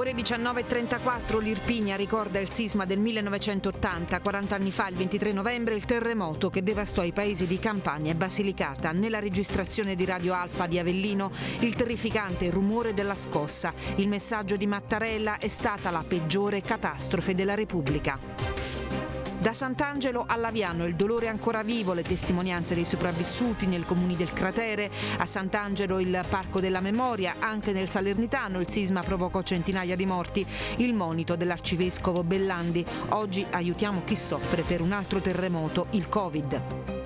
Ore 19.34 l'Irpinia ricorda il sisma del 1980, 40 anni fa, il 23 novembre, il terremoto che devastò i paesi di Campania e Basilicata. Nella registrazione di Radio Alfa di Avellino il terrificante rumore della scossa. Il messaggio di Mattarella è stata la peggiore catastrofe della Repubblica. Da Sant'Angelo a Laviano il dolore è ancora vivo, le testimonianze dei sopravvissuti nel comune del cratere, a Sant'Angelo il Parco della Memoria, anche nel Salernitano il sisma provocò centinaia di morti, il monito dell'arcivescovo Bellandi. Oggi aiutiamo chi soffre per un altro terremoto, il Covid.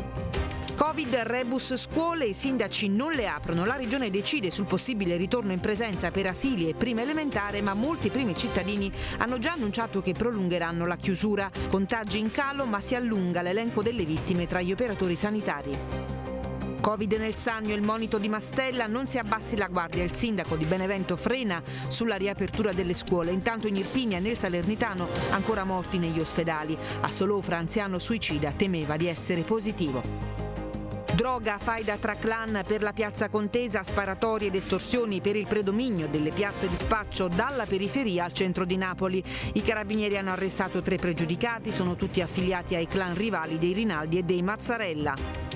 Covid, rebus scuole, i sindaci non le aprono, la regione decide sul possibile ritorno in presenza per asili e prima elementare, ma molti primi cittadini hanno già annunciato che prolungheranno la chiusura. Contagi in calo, ma si allunga l'elenco delle vittime tra gli operatori sanitari. Covid nel Sannio, il monito di Mastella, non si abbassi la guardia. Il sindaco di Benevento frena sulla riapertura delle scuole. Intanto in Irpinia e nel Salernitano ancora morti negli ospedali. A Solofra, anziano suicida, temeva di essere positivo. Droga, faida tra clan per la piazza contesa, sparatorie ed estorsioni per il predominio delle piazze di spaccio dalla periferia al centro di Napoli. I carabinieri hanno arrestato tre pregiudicati, sono tutti affiliati ai clan rivali dei Rinaldi e dei Mazzarella.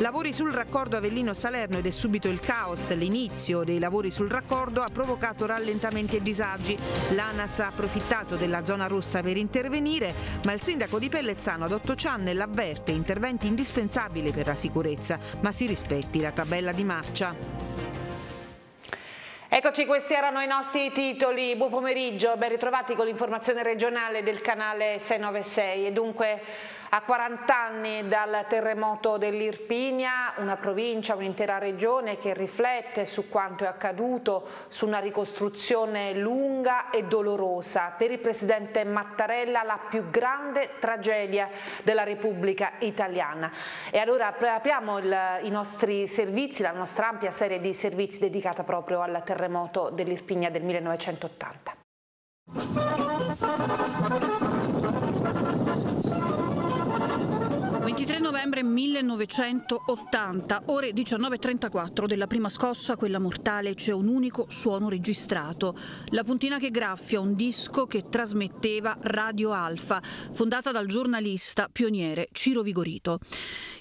Lavori sul raccordo Avellino-Salerno ed è subito il caos. L'inizio dei lavori sul raccordo ha provocato rallentamenti e disagi. L'ANAS ha approfittato della zona rossa per intervenire, ma il sindaco di Pellezzano ad Otto Channel avverte interventi indispensabili per la sicurezza, ma si rispetti la tabella di marcia. Eccoci, questi erano i nostri titoli. Buon pomeriggio, ben ritrovati con l'informazione regionale del canale 696. E dunque a 40 anni dal terremoto dell'Irpinia, una provincia, un'intera regione che riflette su quanto è accaduto, su una ricostruzione lunga e dolorosa. Per il presidente Mattarella la più grande tragedia della Repubblica italiana. E allora apriamo il, i nostri servizi, la nostra ampia serie di servizi dedicata proprio al terremoto dell'Irpinia del 1980. 23 novembre 1980, ore 19.34 della prima scossa, quella mortale, c'è un unico suono registrato. La puntina che graffia un disco che trasmetteva Radio Alfa, fondata dal giornalista pioniere Ciro Vigorito.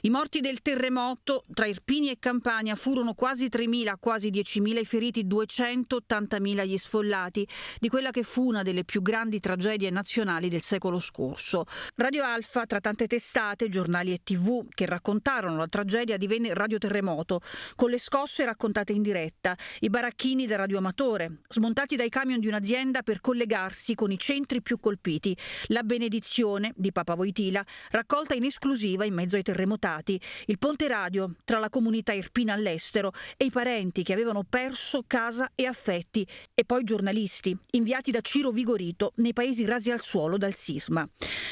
I morti del terremoto tra Irpini e Campania furono quasi 3.000, quasi 10.000 i feriti, 280.000 gli sfollati, di quella che fu una delle più grandi tragedie nazionali del secolo scorso. Radio Alfa, tra tante testate, giornali giornali e tv che raccontarono la tragedia divenne Radio Terremoto, con le scosse raccontate in diretta, i baracchini da radioamatore, smontati dai camion di un'azienda per collegarsi con i centri più colpiti, la benedizione di Papa Voitila, raccolta in esclusiva in mezzo ai terremotati, il ponte radio tra la comunità irpina all'estero e i parenti che avevano perso casa e affetti, e poi giornalisti, inviati da Ciro Vigorito nei paesi rasi al suolo dal sisma.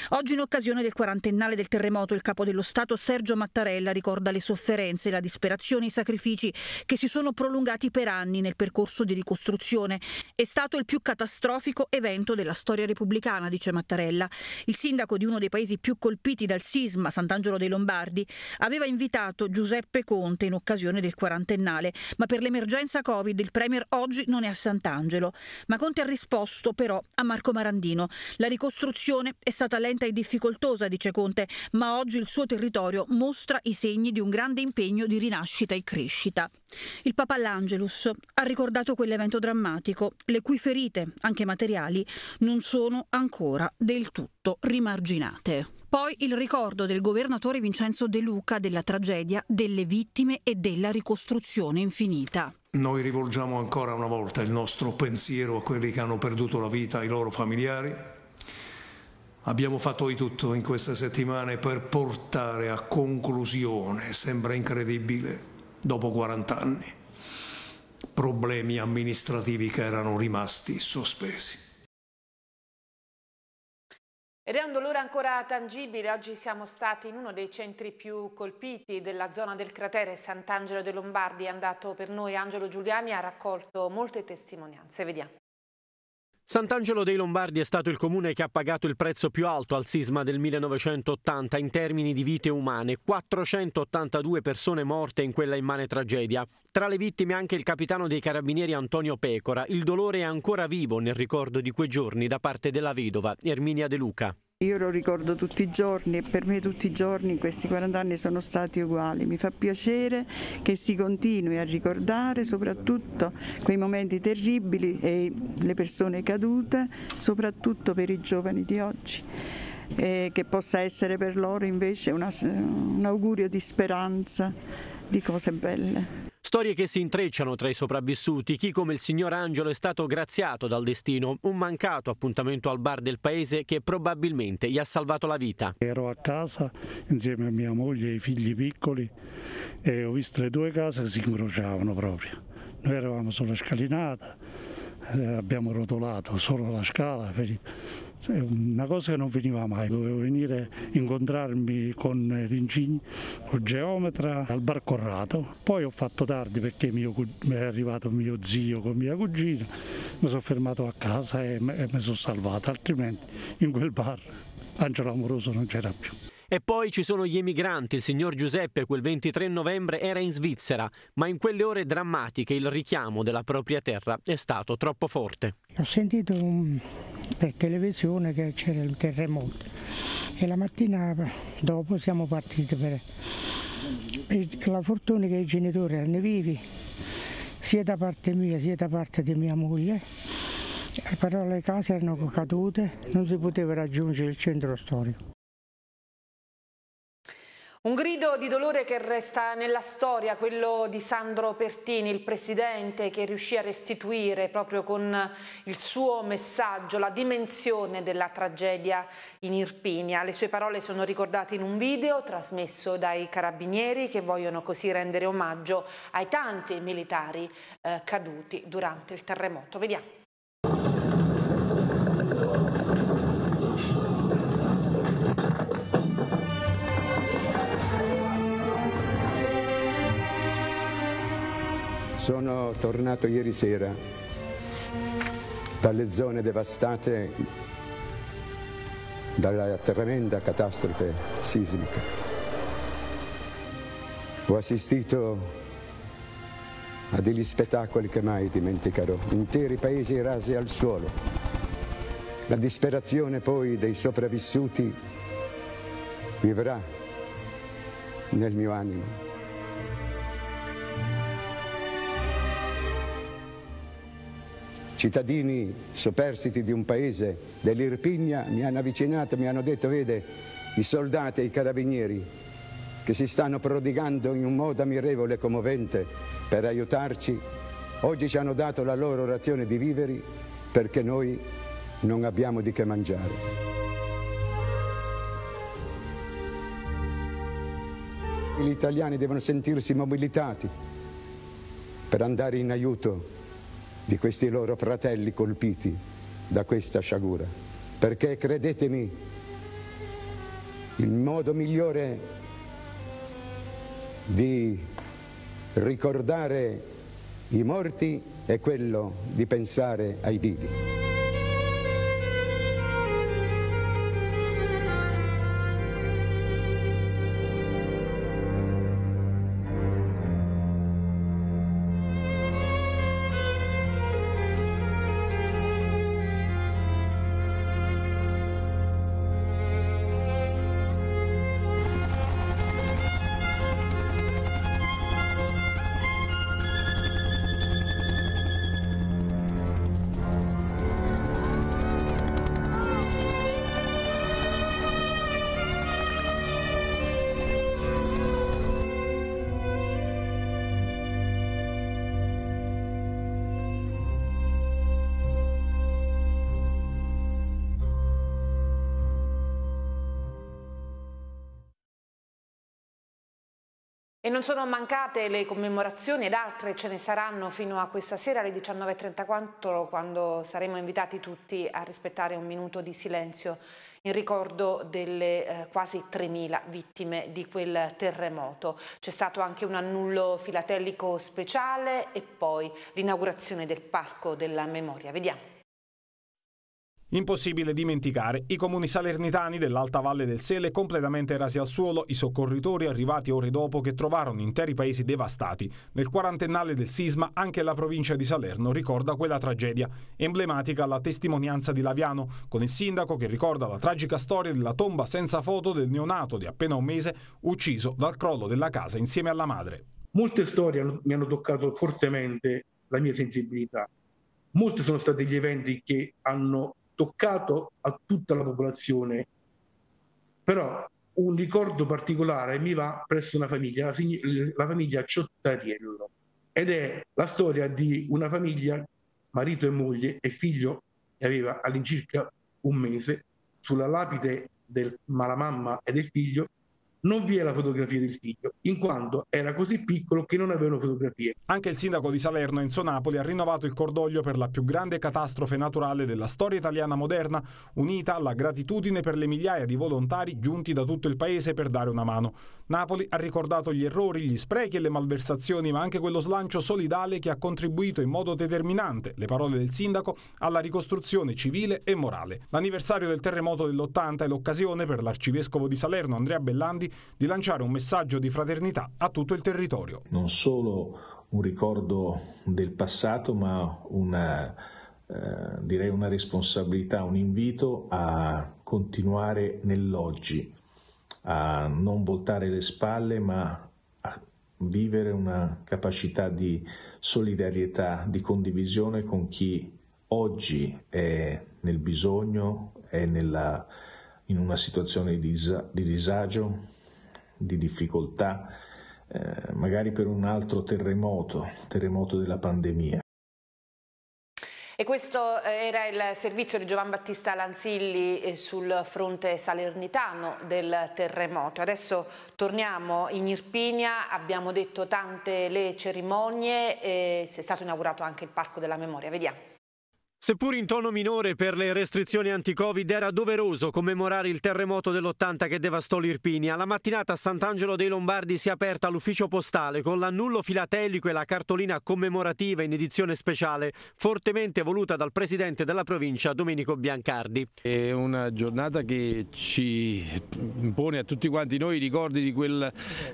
Oggi in occasione del quarantennale del terremoto il capo dello Stato Sergio Mattarella ricorda le sofferenze, la disperazione e i sacrifici che si sono prolungati per anni nel percorso di ricostruzione. È stato il più catastrofico evento della storia repubblicana, dice Mattarella. Il sindaco di uno dei paesi più colpiti dal sisma, Sant'Angelo dei Lombardi, aveva invitato Giuseppe Conte in occasione del quarantennale, ma per l'emergenza Covid il Premier oggi non è a Sant'Angelo. Ma Conte ha risposto però a Marco Marandino. La ricostruzione è stata lenta e difficoltosa, dice Conte, ma oggi oggi il suo territorio mostra i segni di un grande impegno di rinascita e crescita. Il Papa all'Angelus ha ricordato quell'evento drammatico, le cui ferite, anche materiali, non sono ancora del tutto rimarginate. Poi il ricordo del governatore Vincenzo De Luca della tragedia, delle vittime e della ricostruzione infinita. Noi rivolgiamo ancora una volta il nostro pensiero a quelli che hanno perduto la vita, ai loro familiari, Abbiamo fatto di tutto in queste settimane per portare a conclusione, sembra incredibile, dopo 40 anni, problemi amministrativi che erano rimasti sospesi. Ed è un dolore ancora tangibile, oggi siamo stati in uno dei centri più colpiti della zona del cratere Sant'Angelo dei Lombardi, è andato per noi Angelo Giuliani, ha raccolto molte testimonianze, vediamo. Sant'Angelo dei Lombardi è stato il comune che ha pagato il prezzo più alto al sisma del 1980 in termini di vite umane, 482 persone morte in quella immane tragedia. Tra le vittime anche il capitano dei carabinieri Antonio Pecora. Il dolore è ancora vivo nel ricordo di quei giorni da parte della vedova Erminia De Luca. Io lo ricordo tutti i giorni e per me tutti i giorni in questi 40 anni sono stati uguali. Mi fa piacere che si continui a ricordare soprattutto quei momenti terribili e le persone cadute, soprattutto per i giovani di oggi e che possa essere per loro invece una, un augurio di speranza, di cose belle. Storie che si intrecciano tra i sopravvissuti, chi come il signor Angelo è stato graziato dal destino, un mancato appuntamento al bar del paese che probabilmente gli ha salvato la vita. Ero a casa insieme a mia moglie e i figli piccoli e ho visto le due case che si incrociavano proprio. Noi eravamo sulla scalinata, eh, abbiamo rotolato solo la scala, una cosa che non veniva mai, dovevo venire a incontrarmi con Rincigni, col geometra, al bar Corrato, poi ho fatto tardi perché mio, è arrivato mio zio con mia cugina, mi sono fermato a casa e, e mi sono salvato, altrimenti in quel bar Angelo Amoroso non c'era più. E poi ci sono gli emigranti. Il signor Giuseppe quel 23 novembre era in Svizzera, ma in quelle ore drammatiche il richiamo della propria terra è stato troppo forte. Ho sentito per televisione che c'era il terremoto e la mattina dopo siamo partiti per... La fortuna che i genitori erano vivi, sia da parte mia sia da parte di mia moglie, però le case erano cadute, non si poteva raggiungere il centro storico. Un grido di dolore che resta nella storia, quello di Sandro Pertini, il presidente che riuscì a restituire proprio con il suo messaggio la dimensione della tragedia in Irpinia. Le sue parole sono ricordate in un video trasmesso dai carabinieri che vogliono così rendere omaggio ai tanti militari eh, caduti durante il terremoto. Vediamo. Sono tornato ieri sera dalle zone devastate dalla tremenda catastrofe sismica. Ho assistito a degli spettacoli che mai dimenticherò, interi paesi rasi al suolo. La disperazione poi dei sopravvissuti vivrà nel mio animo. cittadini superstiti di un paese dell'Irpigna mi hanno avvicinato, mi hanno detto vede i soldati e i carabinieri che si stanno prodigando in un modo ammirevole e commovente per aiutarci, oggi ci hanno dato la loro razione di viveri perché noi non abbiamo di che mangiare. Gli italiani devono sentirsi mobilitati per andare in aiuto di questi loro fratelli colpiti da questa sciagura. Perché credetemi, il modo migliore di ricordare i morti è quello di pensare ai vivi. E non sono mancate le commemorazioni ed altre ce ne saranno fino a questa sera alle 19.34 quando saremo invitati tutti a rispettare un minuto di silenzio in ricordo delle eh, quasi 3.000 vittime di quel terremoto. C'è stato anche un annullo filatelico speciale e poi l'inaugurazione del Parco della Memoria. Vediamo. Impossibile dimenticare i comuni salernitani dell'alta valle del Sele completamente rasi al suolo, i soccorritori arrivati ore dopo che trovarono interi paesi devastati. Nel quarantennale del sisma anche la provincia di Salerno ricorda quella tragedia, emblematica la testimonianza di Laviano, con il sindaco che ricorda la tragica storia della tomba senza foto del neonato di appena un mese ucciso dal crollo della casa insieme alla madre. Molte storie mi hanno toccato fortemente la mia sensibilità. Molti sono stati gli eventi che hanno toccato a tutta la popolazione, però un ricordo particolare mi va presso una famiglia, la, la famiglia Ciottariello. ed è la storia di una famiglia, marito e moglie e figlio che aveva all'incirca un mese, sulla lapide del, ma e del figlio non vi è la fotografia del figlio, in quanto era così piccolo che non avevano fotografie. Anche il sindaco di Salerno, Enzo Napoli, ha rinnovato il cordoglio per la più grande catastrofe naturale della storia italiana moderna, unita alla gratitudine per le migliaia di volontari giunti da tutto il paese per dare una mano. Napoli ha ricordato gli errori, gli sprechi e le malversazioni, ma anche quello slancio solidale che ha contribuito in modo determinante, le parole del sindaco, alla ricostruzione civile e morale. L'anniversario del terremoto dell'80 è l'occasione per l'arcivescovo di Salerno, Andrea Bellandi, Calderoli di lanciare un messaggio di fraternità a tutto il territorio. Non solo un ricordo del passato, ma una, eh, direi una responsabilità, un invito a continuare nell'oggi, a non voltare le spalle, ma a vivere una capacità di solidarietà, di condivisione con chi oggi è nel bisogno, è nella, in una situazione di, dis- di disagio, di difficoltà, eh, magari per un altro terremoto, terremoto della pandemia. E questo eh, era il servizio di Giovan Battista Lanzilli eh, sul fronte salernitano del terremoto. Adesso torniamo in Irpinia, abbiamo detto tante le cerimonie, e eh, si è stato inaugurato anche il Parco della Memoria. Vediamo. Seppur in tono minore per le restrizioni anti-Covid, era doveroso commemorare il terremoto dell'80 che devastò l'Irpinia. La mattinata a Sant'Angelo dei Lombardi si è aperta l'ufficio postale con l'annullo filatelico e la cartolina commemorativa in edizione speciale, fortemente voluta dal presidente della provincia Domenico Biancardi. È una giornata che ci impone a tutti quanti noi i ricordi di quel,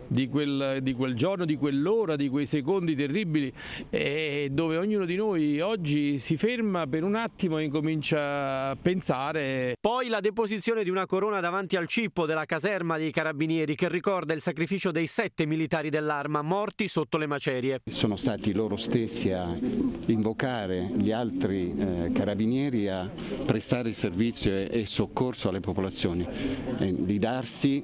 di quel, di quel giorno, di quell'ora, di quei secondi terribili, eh, dove ognuno di noi oggi si ferma robe in un attimo e incomincia a pensare. Poi la deposizione di una corona davanti al cippo della caserma dei carabinieri che ricorda il sacrificio dei sette militari dell'arma morti sotto le macerie. Sono stati loro stessi a invocare gli altri eh, carabinieri a prestare servizio e, e soccorso alle popolazioni, di darsi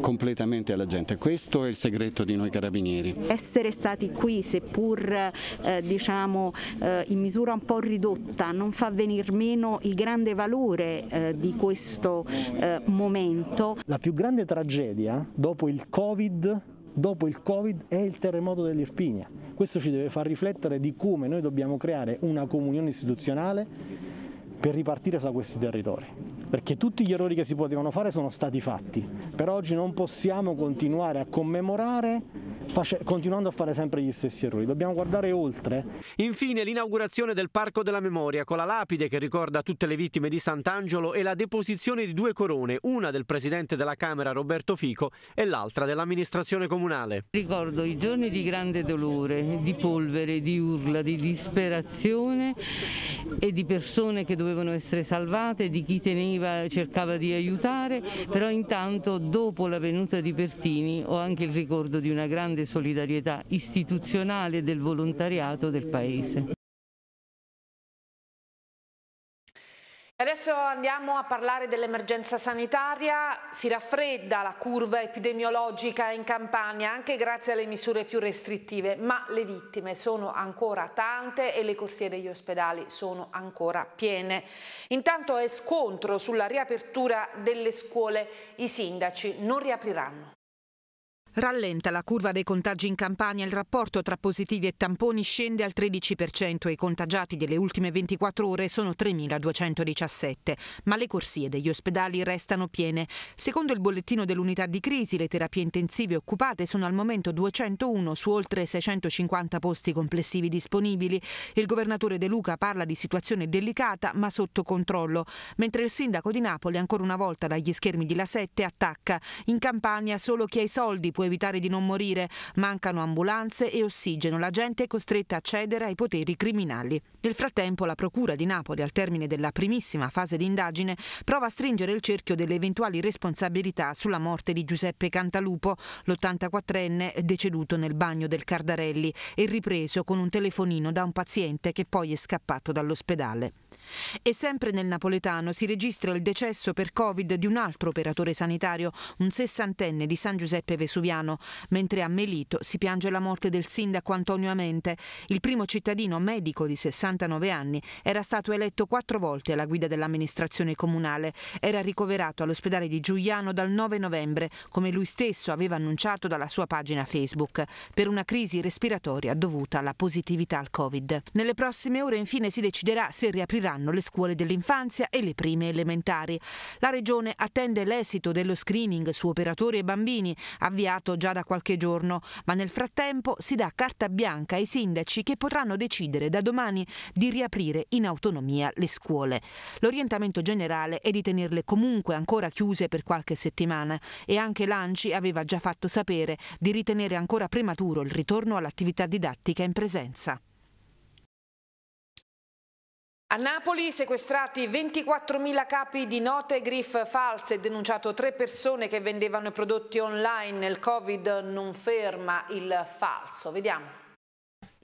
completamente alla gente. Questo è il segreto di noi carabinieri. Essere stati qui seppur eh, diciamo eh, in misura un po' ridotta vista non fa venir meno il grande valore eh, di questo eh, momento. La più grande tragedia dopo il Covid dopo il Covid è il terremoto dell'Irpinia. Questo ci deve far riflettere di come noi dobbiamo creare una comunione istituzionale per ripartire da questi territori. Perché tutti gli errori che si potevano fare sono stati fatti, però oggi non possiamo continuare a commemorare continuando a fare sempre gli stessi errori, dobbiamo guardare oltre. Infine l'inaugurazione del Parco della Memoria con la lapide che ricorda tutte le vittime di Sant'Angelo e la deposizione di due corone, una del Presidente della Camera Roberto Fico e l'altra dell'amministrazione comunale. Ricordo i giorni di grande dolore, di polvere, di urla, di disperazione e di persone che dovevano essere salvate, di chi teneva, e cercava di aiutare, però intanto dopo la venuta di Pertini ho anche il ricordo di una grande grande solidarietà istituzionale del volontariato del Paese. Adesso andiamo a parlare dell'emergenza sanitaria, si raffredda la curva epidemiologica in Campania anche grazie alle misure più restrittive, ma le vittime sono ancora tante e le corsie degli ospedali sono ancora piene. Intanto è scontro sulla riapertura delle scuole, i sindaci non riapriranno. Rallenta la curva dei contagi in Campania, il rapporto tra positivi e tamponi scende al 13% e i contagiati delle ultime 24 ore sono 3.217, ma le corsie degli ospedali restano piene. Secondo il bollettino dell'unità di crisi, le terapie intensive occupate sono al momento 201 su oltre 650 posti complessivi disponibili. Il governatore De Luca parla di situazione delicata ma sotto controllo, mentre il sindaco di Napoli ancora una volta dagli schermi di La Sette attacca. In Campania solo chi ha i soldi può può evitare di non morire, mancano ambulanze e ossigeno, la gente è costretta a cedere ai poteri criminali. Nel frattempo la Procura di Napoli, al termine della primissima fase di indagine, prova a stringere il cerchio delle eventuali responsabilità sulla morte di Giuseppe Cantalupo, l'84enne deceduto nel bagno del Cardarelli e ripreso con un telefonino da un paziente che poi è scappato dall'ospedale. E sempre nel napoletano si registra il decesso per Covid di un altro operatore sanitario, un sessantenne di San Giuseppe Vesuviano, mentre a Melito si piange la morte del sindaco Antonio Amente. Il primo cittadino medico di 69 anni era stato eletto quattro volte alla guida dell'amministrazione comunale. Era ricoverato all'ospedale di Giuliano dal 9 novembre, come lui stesso aveva annunciato dalla sua pagina Facebook, per una crisi respiratoria dovuta alla positività al Covid. Nelle prossime ore infine si deciderà se riaprirà riapriranno le scuole dell'infanzia e le prime elementari. La Regione attende l'esito dello screening su operatori e bambini, avviato già da qualche giorno, ma nel frattempo si dà carta bianca ai sindaci che potranno decidere da domani di riaprire in autonomia le scuole. L'orientamento generale è di tenerle comunque ancora chiuse per qualche settimana e anche l'ANCI aveva già fatto sapere di ritenere ancora prematuro il ritorno all'attività didattica in presenza. A Napoli sequestrati 24.000 capi di note e griff false, denunciato tre persone che vendevano i prodotti online, il Covid non ferma il falso. Vediamo.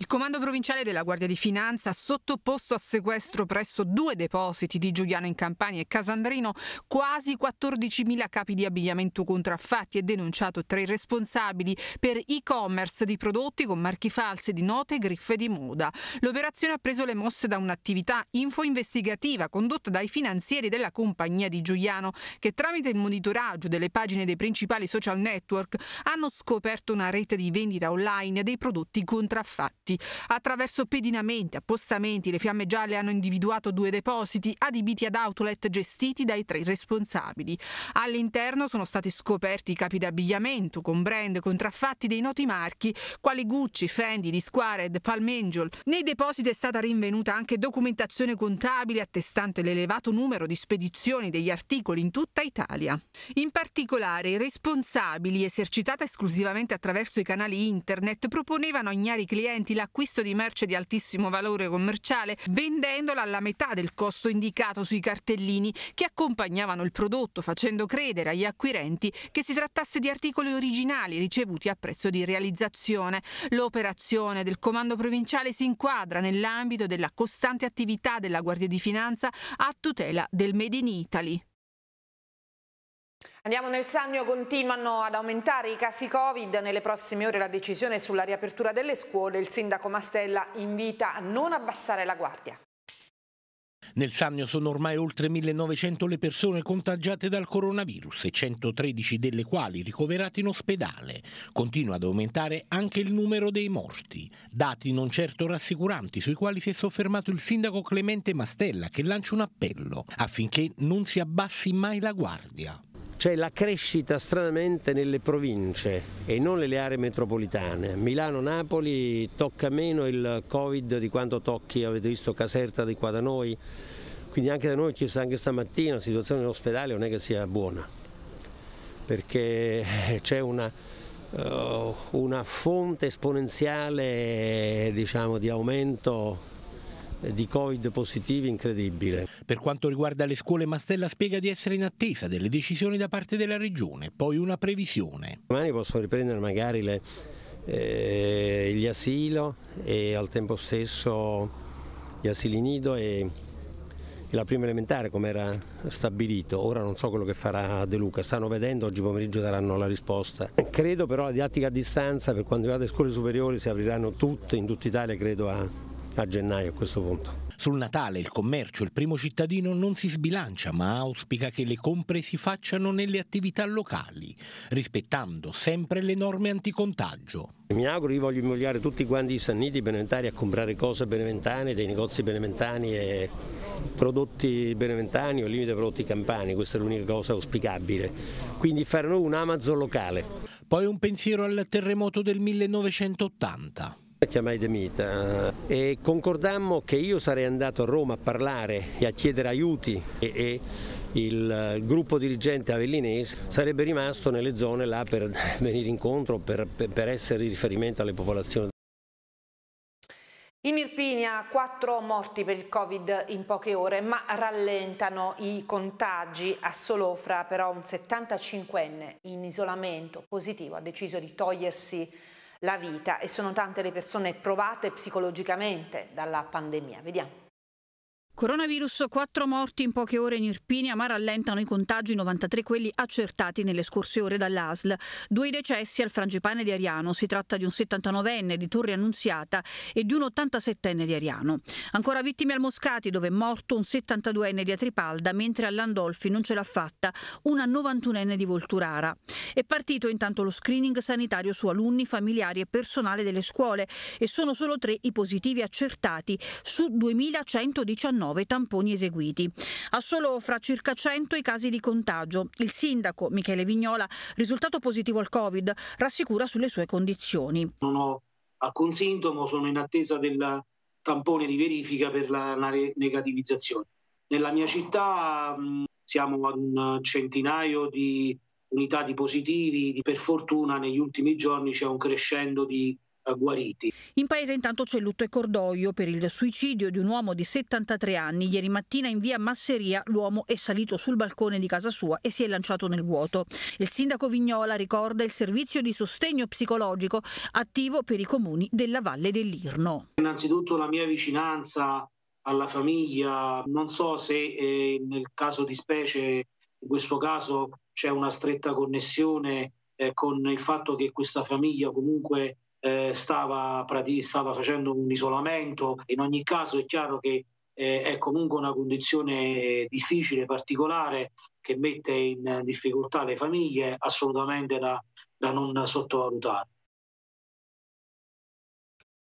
Il comando provinciale della Guardia di Finanza ha sottoposto a sequestro presso due depositi di Giuliano in Campania e Casandrino quasi 14.000 capi di abbigliamento contraffatti e denunciato tra i responsabili per e-commerce di prodotti con marchi falsi di note e griffe di moda. L'operazione ha preso le mosse da un'attività info-investigativa condotta dai finanzieri della compagnia di Giuliano che tramite il monitoraggio delle pagine dei principali social network hanno scoperto una rete di vendita online dei prodotti contraffatti rifiuti attraverso pedinamenti, appostamenti. Le fiamme gialle hanno individuato due depositi adibiti ad outlet gestiti dai tre responsabili. All'interno sono stati scoperti capi d'abbigliamento con brand contraffatti dei noti marchi quali Gucci, Fendi, Disquared, Palmangel. Nei depositi è stata rinvenuta anche documentazione contabile attestante l'elevato numero di spedizioni degli articoli in tutta Italia. In particolare i responsabili, esercitata esclusivamente attraverso i canali internet, proponevano a ignari clienti l'acquisto di merce di altissimo valore commerciale vendendola alla metà del costo indicato sui cartellini che accompagnavano il prodotto facendo credere agli acquirenti che si trattasse di articoli originali ricevuti a prezzo di realizzazione. L'operazione del comando provinciale si inquadra nell'ambito della costante attività della Guardia di Finanza a tutela del Made in Italy. Andiamo nel Sannio, continuano ad aumentare i casi Covid, nelle prossime ore la decisione sulla riapertura delle scuole, il sindaco Mastella invita a non abbassare la guardia. Nel Sannio sono ormai oltre 1900 le persone contagiate dal coronavirus e 113 delle quali ricoverate in ospedale. Continua ad aumentare anche il numero dei morti, dati non certo rassicuranti sui quali si è soffermato il sindaco Clemente Mastella che lancia un appello affinché non si abbassi mai la guardia c'è la crescita stranamente nelle province e non nelle aree metropolitane. Milano-Napoli tocca meno il Covid di quanto tocchi, avete visto Caserta di qua da noi, quindi anche da noi ci anche stamattina la situazione dell'ospedale non è che sia buona, perché c'è una, eh, una fonte esponenziale diciamo, di aumento eh, di Covid positivi incredibile. Per quanto riguarda le scuole, Mastella spiega di essere in attesa delle decisioni da parte della Regione, poi una previsione. Domani possono riprendere magari le, eh, gli asilo e al tempo stesso gli asili nido e la prima elementare come era stabilito, ora non so quello che farà De Luca, stanno vedendo, oggi pomeriggio daranno la risposta. Credo però la didattica a distanza per quanto riguarda le scuole superiori si apriranno tutte in tutta Italia credo a a gennaio a questo punto. Sul Natale il commercio, il primo cittadino non si sbilancia, ma auspica che le compre si facciano nelle attività locali, rispettando sempre le norme anticontagio. Mi auguro, io voglio invogliare tutti quanti i sanniti beneventari a comprare cose beneventane, dei negozi beneventani e prodotti beneventani o limite prodotti campani, questa è l'unica cosa auspicabile. Quindi fare noi un Amazon locale. Poi un pensiero al terremoto del 1980. Chiamai De Mita eh, e concordammo che io sarei andato a Roma a parlare e a chiedere aiuti e, e il eh, gruppo dirigente avellinese sarebbe rimasto nelle zone là per venire incontro, per, per essere di riferimento alle popolazioni. In Irpinia quattro morti per il Covid in poche ore, ma rallentano i contagi. A Solofra però un 75enne in isolamento positivo ha deciso di togliersi la vita e sono tante le persone provate psicologicamente dalla pandemia. Vediamo. Coronavirus, 4 morti in poche ore in Irpinia, ma rallentano i contagi 93 quelli accertati nelle scorse ore dall'ASL. Due decessi al frangipane di Ariano, si tratta di un 79enne di Torre Annunziata e di un 87enne di Ariano. Ancora vittime al Moscati, dove è morto un 72enne di Atripalda, mentre a Landolfi non ce l'ha fatta una 91enne di Volturara. È partito intanto lo screening sanitario su alunni, familiari e personale delle scuole e sono solo tre i positivi accertati su 2119 39 tamponi eseguiti. A solo fra circa 100 i casi di contagio. Il sindaco Michele Vignola, risultato positivo al Covid, rassicura sulle sue condizioni. Non ho alcun sintomo, sono in attesa del tampone di verifica per la negativizzazione. Nella mia città mm, siamo a un centinaio di unità di positivi, per fortuna negli ultimi giorni c'è un crescendo di guariti. In paese intanto c'è lutto e cordoglio per il suicidio di un uomo di 73 anni. Ieri mattina in via Masseria l'uomo è salito sul balcone di casa sua e si è lanciato nel vuoto. Il sindaco Vignola ricorda il servizio di sostegno psicologico attivo per i comuni della Valle dell'Irno. Innanzitutto la mia vicinanza alla famiglia, non so se eh, nel caso di specie, in questo caso c'è una stretta connessione eh, con il fatto che questa famiglia comunque eh, stava, stava, facendo un isolamento, in ogni caso è chiaro che eh, è comunque una condizione difficile, particolare, che mette in difficoltà le famiglie, assolutamente da, da non sottovalutare.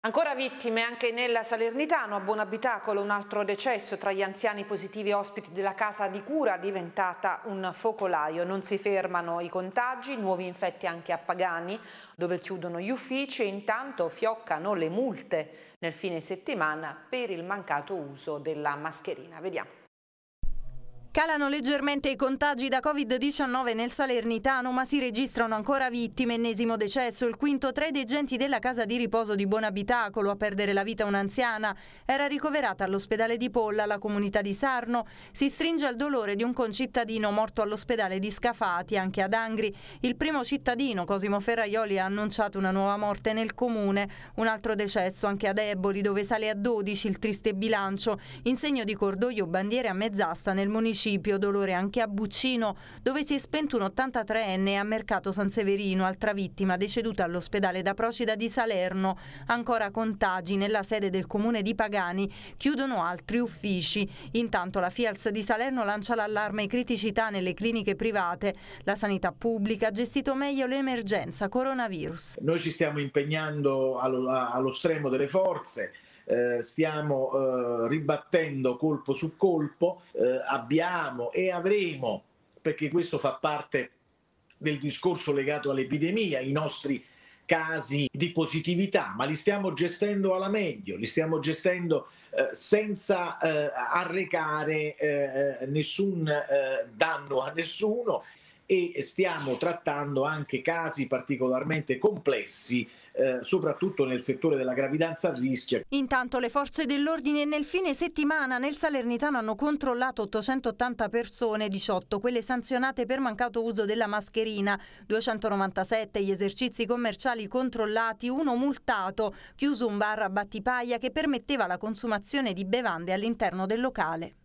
Ancora vittime anche nella Salernitano, a Buonabitacolo un altro decesso tra gli anziani positivi ospiti della casa di cura diventata un focolaio. Non si fermano i contagi, nuovi infetti anche a Pagani dove chiudono gli uffici e intanto fioccano le multe nel fine settimana per il mancato uso della mascherina. Vediamo. Calano leggermente i contagi da Covid-19 nel Salernitano, ma si registrano ancora vittime, ennesimo decesso, il quinto tra i degenti della casa di riposo di Buonabitacolo, a perdere la vita un'anziana. Era ricoverata all'ospedale di Polla, la comunità di Sarno. Si stringe al dolore di un concittadino morto all'ospedale di Scafati, anche ad Angri. Il primo cittadino, Cosimo Ferraioli, ha annunciato una nuova morte nel comune. Un altro decesso anche ad Eboli, dove sale a 12 il triste bilancio, in segno di cordoglio bandiere a mezz'asta nel municipio municipio, dolore anche a Buccino, dove si è spento un 83enne a Mercato San Severino, altra vittima deceduta all'ospedale da Procida di Salerno. Ancora contagi nella sede del comune di Pagani, chiudono altri uffici. Intanto la FIALS di Salerno lancia l'allarme criticità nelle cliniche private. La sanità pubblica ha gestito meglio l'emergenza coronavirus. Noi ci stiamo impegnando allo, allo stremo delle forze eh, stiamo eh, ribattendo colpo su colpo, eh, abbiamo e avremo, perché questo fa parte del discorso legato all'epidemia, i nostri casi di positività, ma li stiamo gestendo alla meglio, li stiamo gestendo eh, senza eh, arrecare eh, eh nessun danno a nessuno e stiamo trattando anche casi particolarmente complessi eh, soprattutto nel settore della gravidanza a rischio. Intanto le forze dell'ordine nel fine settimana nel Salernitano hanno controllato 880 persone, 18 quelle sanzionate per mancato uso della mascherina, 297 gli esercizi commerciali controllati, uno multato, chiuso un bar a Battipaglia che permetteva la consumazione di bevande all'interno del locale.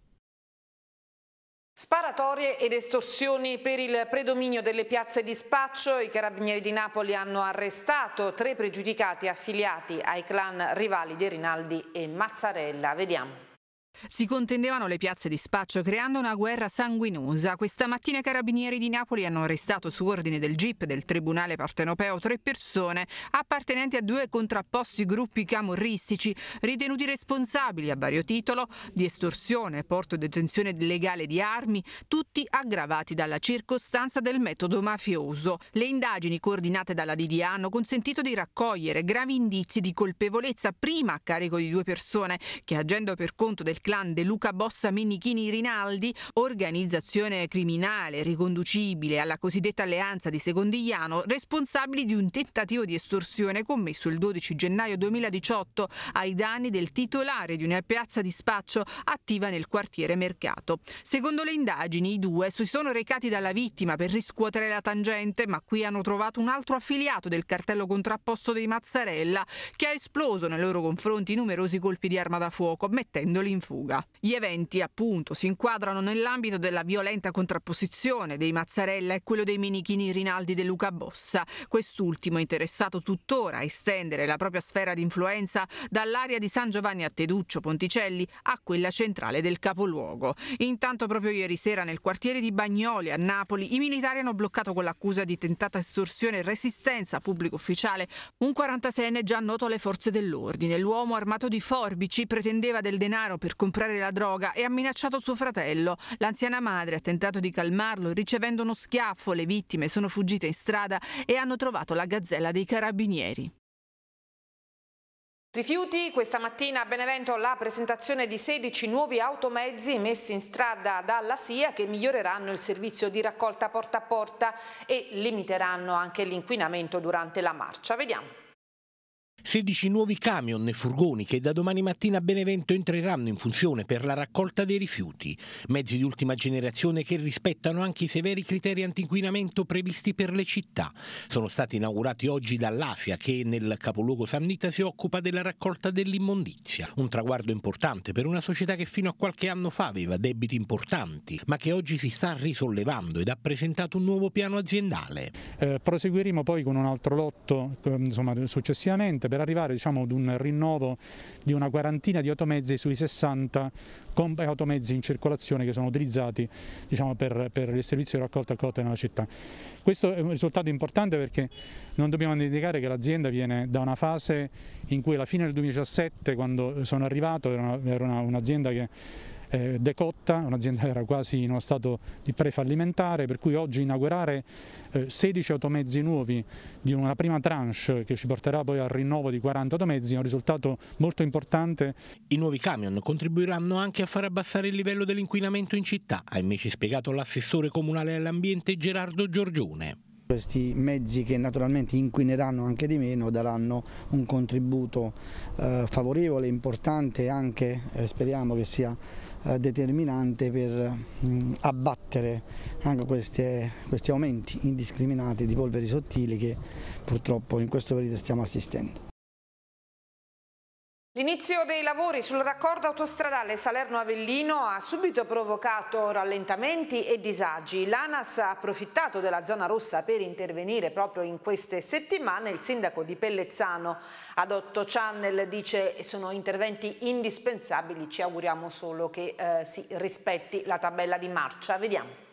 Sparatorie ed estorsioni per il predominio delle piazze di spaccio, i carabinieri di Napoli hanno arrestato tre pregiudicati affiliati ai clan rivali di Rinaldi e Mazzarella. Vediamo. Si contendevano le piazze di spaccio creando una guerra sanguinosa. Questa mattina i carabinieri di Napoli hanno arrestato su ordine del GIP del Tribunale Partenopeo tre persone appartenenti a due contrapposti gruppi camorristici ritenuti responsabili a vario titolo di estorsione, porto e detenzione illegale di armi, tutti aggravati dalla circostanza del metodo mafioso. Le indagini coordinate dalla DDA hanno consentito di raccogliere gravi indizi di colpevolezza prima a carico di due persone che agendo per conto del clan De Luca Bossa Menichini Rinaldi, organizzazione criminale riconducibile alla cosiddetta alleanza di Secondigliano, responsabili di un tentativo di estorsione commesso il 12 gennaio 2018 ai danni del titolare di una piazza di spaccio attiva nel quartiere Mercato. Secondo le indagini, i due si sono recati dalla vittima per riscuotere la tangente, ma qui hanno trovato un altro affiliato del cartello contrapposto dei Mazzarella che ha esploso nei loro confronti numerosi colpi di arma da fuoco, mettendoli in fuga fuga. Gli eventi, appunto, si inquadrano nell'ambito della violenta contrapposizione dei Mazzarella e quello dei minichini Rinaldi De Luca Bossa, quest'ultimo interessato tuttora a estendere la propria sfera di influenza dall'area di San Giovanni a Teduccio Ponticelli a quella centrale del capoluogo. Intanto proprio ieri sera nel quartiere di Bagnoli a Napoli i militari hanno bloccato con l'accusa di tentata estorsione e resistenza pubblico ufficiale un 46enne già noto alle forze dell'ordine. L'uomo armato di forbici pretendeva del denaro per comprare la droga e ha minacciato suo fratello. L'anziana madre ha tentato di calmarlo ricevendo uno schiaffo. Le vittime sono fuggite in strada e hanno trovato la gazzella dei carabinieri. Rifiuti, questa mattina a Benevento la presentazione di 16 nuovi automezzi messi in strada dalla SIA che miglioreranno il servizio di raccolta porta a porta e limiteranno anche l'inquinamento durante la marcia. Vediamo. 16 nuovi camion e furgoni che da domani mattina a Benevento entreranno in funzione per la raccolta dei rifiuti, mezzi di ultima generazione che rispettano anche i severi criteri antinquinamento previsti per le città. Sono stati inaugurati oggi dall'Asia che nel capoluogo Sannita si occupa della raccolta dell'immondizia, un traguardo importante per una società che fino a qualche anno fa aveva debiti importanti, ma che oggi si sta risollevando ed ha presentato un nuovo piano aziendale. Eh, proseguiremo poi con un altro lotto eh, insomma, successivamente per arrivare diciamo, ad un rinnovo di una quarantina di automezzi sui 60 eh, automezzi in circolazione che sono utilizzati diciamo, per, per, il servizio di raccolta a cotta nella città. Questo è un risultato importante perché non dobbiamo dimenticare che l'azienda viene da una fase in cui alla fine del 2017, quando sono arrivato, era un'azienda che eh, decotta, un'azienda che era quasi in uno stato di prefallimentare, per cui oggi inaugurare eh, 16 automezzi nuovi di una prima tranche che ci porterà poi al rinnovo di 40 automezzi è un risultato molto importante. I nuovi camion contribuiranno anche a far abbassare il livello dell'inquinamento in città, ha invece spiegato l'assessore comunale all'ambiente Gerardo Giorgione. Questi mezzi che naturalmente inquineranno anche di meno daranno un contributo eh, favorevole, importante anche, eh, speriamo che sia eh, determinante per mm, abbattere anche queste, questi aumenti indiscriminati di polveri sottili che purtroppo in questo periodo stiamo assistendo. L'inizio dei lavori sul raccordo autostradale Salerno-Avellino ha subito provocato rallentamenti e disagi. L'ANAS ha approfittato della zona rossa per intervenire proprio in queste settimane. Il sindaco di Pellezzano ad Otto Channel dice che sono interventi indispensabili. Ci auguriamo solo che eh, si rispetti la tabella di marcia. Vediamo.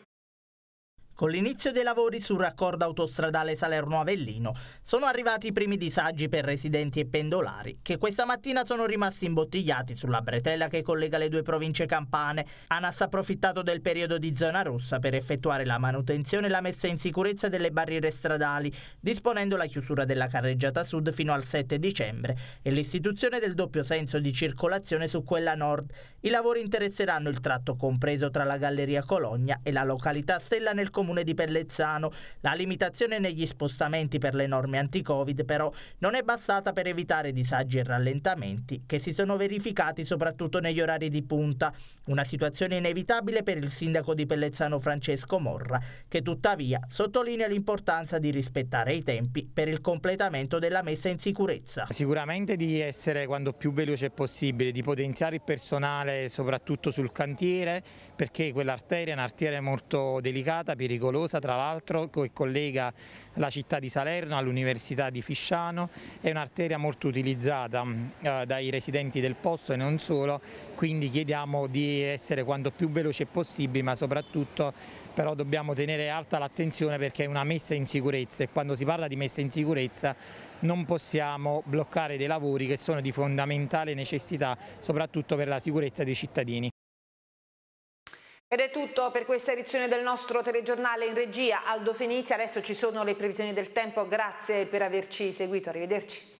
Con l'inizio dei lavori sul raccordo autostradale Salerno-Avellino sono arrivati i primi disagi per residenti e pendolari che questa mattina sono rimasti imbottigliati sulla bretella che collega le due province campane. ANAS ha approfittato del periodo di zona rossa per effettuare la manutenzione e la messa in sicurezza delle barriere stradali, disponendo la chiusura della carreggiata sud fino al 7 dicembre e l'istituzione del doppio senso di circolazione su quella nord. I lavori interesseranno il tratto compreso tra la Galleria Cologna e la località Stella nel comune comune di Pellezzano. La limitazione negli spostamenti per le norme anti-Covid però non è bastata per evitare disagi e rallentamenti che si sono verificati soprattutto negli orari di punta, una situazione inevitabile per il sindaco di Pellezzano Francesco Morra, che tuttavia sottolinea l'importanza di rispettare i tempi per il completamento della messa in sicurezza. Sicuramente di essere quando più veloce possibile, di potenziare il personale soprattutto sul cantiere perché quell'arteria è un'arteria molto delicata per i pericolosa tra l'altro che collega la città di Salerno all'università di Fisciano, è un'arteria molto utilizzata mm, eh, dai residenti del posto e non solo, quindi chiediamo di essere quanto più veloce possibile ma soprattutto però dobbiamo tenere alta l'attenzione perché è una messa in sicurezza e quando si parla di messa in sicurezza non possiamo bloccare dei lavori che sono di fondamentale necessità soprattutto per la sicurezza dei cittadini. Ed è tutto per questa edizione del nostro telegiornale in regia. Aldo Fenizia, adesso ci sono le previsioni del tempo, grazie per averci seguito, arrivederci.